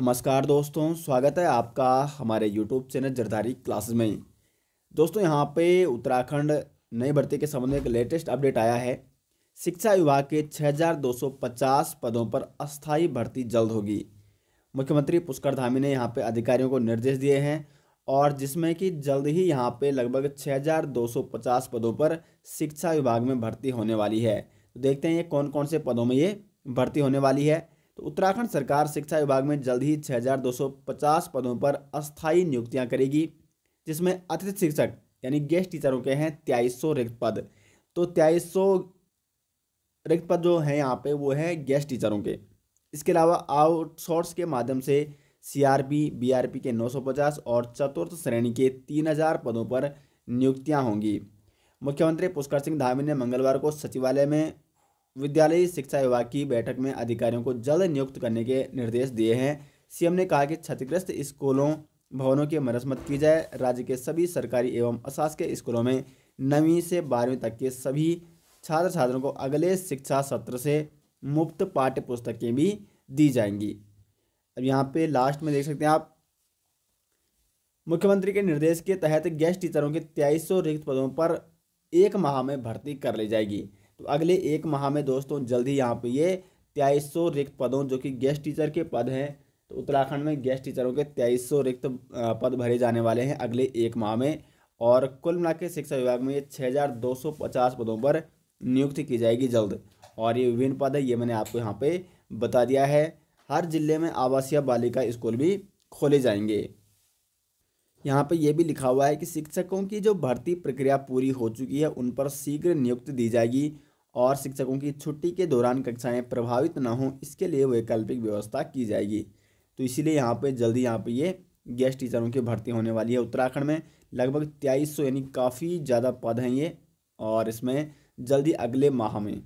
नमस्कार दोस्तों स्वागत है आपका हमारे यूट्यूब चैनल जरदारी क्लासेस में दोस्तों यहाँ पे उत्तराखंड नई भर्ती के संबंध में एक लेटेस्ट अपडेट आया है शिक्षा विभाग के 6,250 पदों पर अस्थायी भर्ती जल्द होगी मुख्यमंत्री पुष्कर धामी ने यहाँ पे अधिकारियों को निर्देश दिए हैं और जिसमें कि जल्द ही यहाँ पे लगभग छः पदों पर शिक्षा विभाग में भर्ती होने वाली है तो देखते हैं ये कौन कौन से पदों में ये भर्ती होने वाली है तो उत्तराखंड सरकार शिक्षा विभाग में जल्द ही 6,250 पदों पर अस्थायी नियुक्तियां करेगी जिसमें अतिरिक्त शिक्षक यानी गेस्ट टीचरों के हैं सौ रिक्त पद तो सौ रिक्त पद जो हैं यहाँ पे वो हैं गेस्ट टीचरों के इसके अलावा आउटसोर्स के माध्यम से सीआरपी बीआरपी के 950 और चतुर्थ श्रेणी के 3000 पदों पर नियुक्तियां होंगी मुख्यमंत्री पुष्कर सिंह धामी ने मंगलवार को सचिवालय में विद्यालय शिक्षा विभाग की बैठक में अधिकारियों को जल्द नियुक्त करने के निर्देश दिए हैं सीएम ने कहा कि क्षतिग्रस्त स्कूलों भवनों की मरम्मत की जाए राज्य के सभी सरकारी एवं अशासकीय स्कूलों में नवीं से बारहवीं तक के सभी छात्र छात्रों को अगले शिक्षा सत्र से मुफ्त पाठ्य पुस्तकें भी दी जाएंगी अब यहाँ पे लास्ट में देख सकते हैं आप मुख्यमंत्री के निर्देश के तहत गेस्ट टीचरों के तेईस रिक्त पदों पर एक माह में भर्ती कर ली जाएगी तो अगले एक माह में दोस्तों जल्द ही यहाँ पे ये तेईस सौ रिक्त पदों जो कि गेस्ट टीचर के पद हैं तो उत्तराखंड में गेस्ट टीचरों के तेईस सौ रिक्त पद भरे जाने वाले हैं अगले एक माह में और कुल मिला के शिक्षा विभाग में ये छः हज़ार दो सौ पचास पदों पर नियुक्ति की जाएगी जल्द और ये विभिन्न पद है ये मैंने आपको यहाँ पे बता दिया है हर जिले में आवासीय बालिका स्कूल भी खोले जाएंगे यहाँ पे यह भी लिखा हुआ है कि शिक्षकों की जो भर्ती प्रक्रिया पूरी हो चुकी है उन पर शीघ्र नियुक्ति दी जाएगी और शिक्षकों की छुट्टी के दौरान कक्षाएं प्रभावित न हों इसके लिए वैकल्पिक व्यवस्था की जाएगी तो इसीलिए यहाँ पे जल्दी यहाँ पे ये गेस्ट टीचरों की भर्ती होने वाली है उत्तराखंड में लगभग तेईस सौ यानी काफ़ी ज़्यादा पद हैं ये और इसमें जल्दी अगले माह में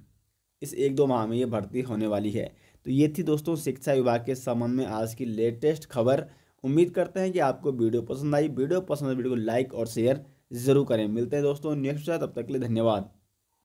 इस एक दो माह में ये भर्ती होने वाली है तो ये थी दोस्तों शिक्षा विभाग के संबंध में आज की लेटेस्ट खबर उम्मीद करते हैं कि आपको वीडियो पसंद आई वीडियो पसंद आई वीडियो को लाइक और शेयर ज़रूर करें मिलते हैं दोस्तों नेक्स्ट तब तक के लिए धन्यवाद